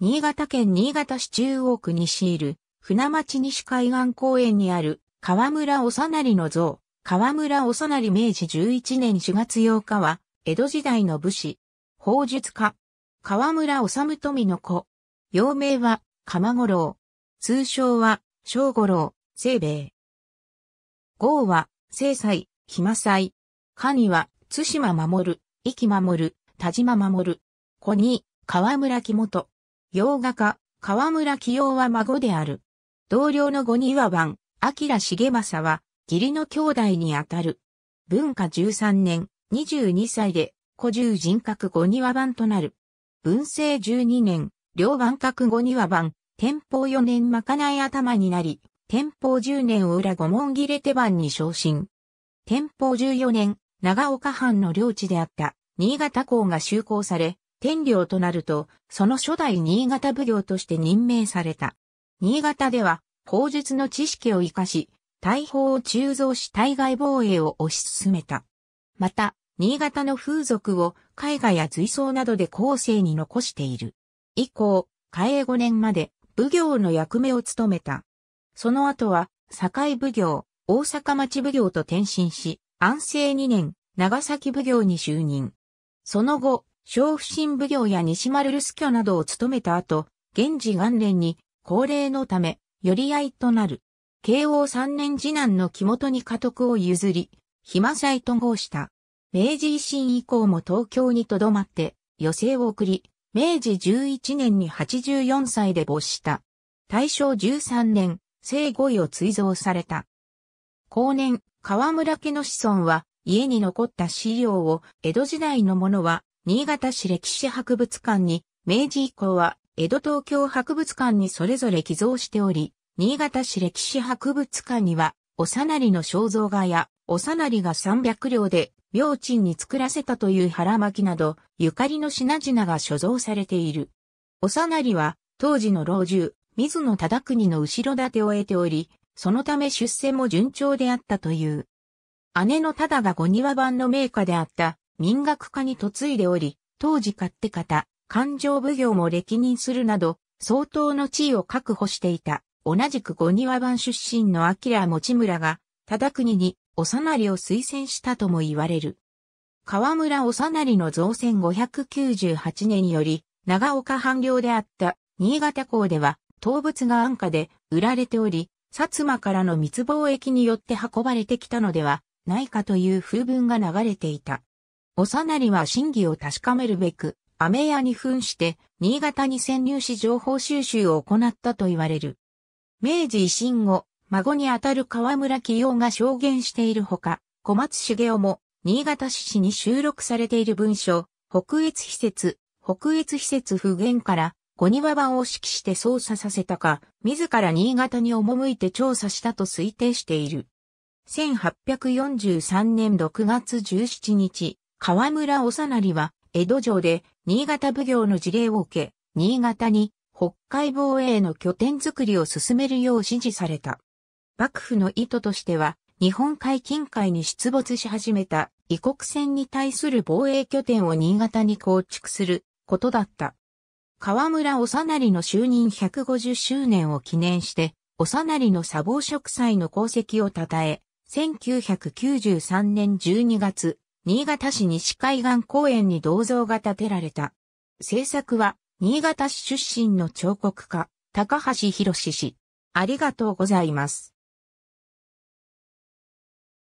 新潟県新潟市中央区西いる、船町西海岸公園にある、河村おさなりの像、河村おさなり明治11年4月8日は、江戸時代の武士、法術家、河村治富の子。幼名は、鎌五郎。通称は、正五郎、清兵衛。号は、清斎、暇斎。下には、津島守、生き守る、田島守。子に、河村木本。洋画家、河村清夫は孫である。同僚の五庭番、明重政は、義理の兄弟にあたる。文化13年、22歳で、古住人格五庭番となる。文政12年、両番格五庭番、天保4年まかない頭になり、天保10年裏五門切れ手番に昇進。天保14年、長岡藩の領地であった、新潟港が就航され、天領となると、その初代新潟奉行として任命された。新潟では、砲術の知識を活かし、大砲を鋳造し対外防衛を推し進めた。また、新潟の風俗を絵画や随想などで後世に残している。以降、嘉永5年まで奉行の役目を務めた。その後は、堺奉行、大阪町奉行と転身し、安政2年、長崎奉行に就任。その後、小不審奉行や西丸留守居などを務めた後、源氏元年に高齢のため、寄り合いとなる。慶応三年次男の木本に家督を譲り、暇祭と合した。明治維新以降も東京に留まって、余生を送り、明治十一年に八十四歳で没した。大正十三年、生後位を追贈された。後年、河村家の子孫は、家に残った資料を、江戸時代のものは、新潟市歴史博物館に、明治以降は江戸東京博物館にそれぞれ寄贈しており、新潟市歴史博物館には、おさなりの肖像画や、おさなりが300両で、明珍に作らせたという腹巻など、ゆかりの品々が所蔵されている。おさなりは、当時の老中、水野忠国の後ろ盾を得ており、そのため出世も順調であったという。姉の忠が五庭番の名家であった民学科に嫁いでおり、当時勝手方、勘定奉行も歴任するなど、相当の地位を確保していた。同じく五庭番出身の明持村が、忠国に、おさなりを推薦したとも言われる。河村おさなりの造船598年より、長岡藩領であった新潟港では、動物が安価で売られており、薩摩からの密貿易によって運ばれてきたのではないかという風文が流れていた。おさなりは真偽を確かめるべく、雨屋に扮して、新潟に潜入し情報収集を行ったと言われる。明治維新後、孫にあたる河村清が証言しているほか、小松茂雄も、新潟市史に収録されている文書、北越秘説、北越秘説復元から、五庭番を指揮して捜査させたか、自ら新潟に赴いて調査したと推定している。1843年6月17日、河村おさなりは、江戸城で新潟奉行の事例を受け、新潟に北海防衛の拠点づくりを進めるよう指示された。幕府の意図としては、日本海近海に出没し始めた異国船に対する防衛拠点を新潟に構築することだった。河村おさなりの就任150周年を記念して、おさなりの砂防植栽の功績を称え、1993年12月、新潟市西海岸公園に銅像が建てられた。制作は、新潟市出身の彫刻家、高橋博氏。ありがとうございます。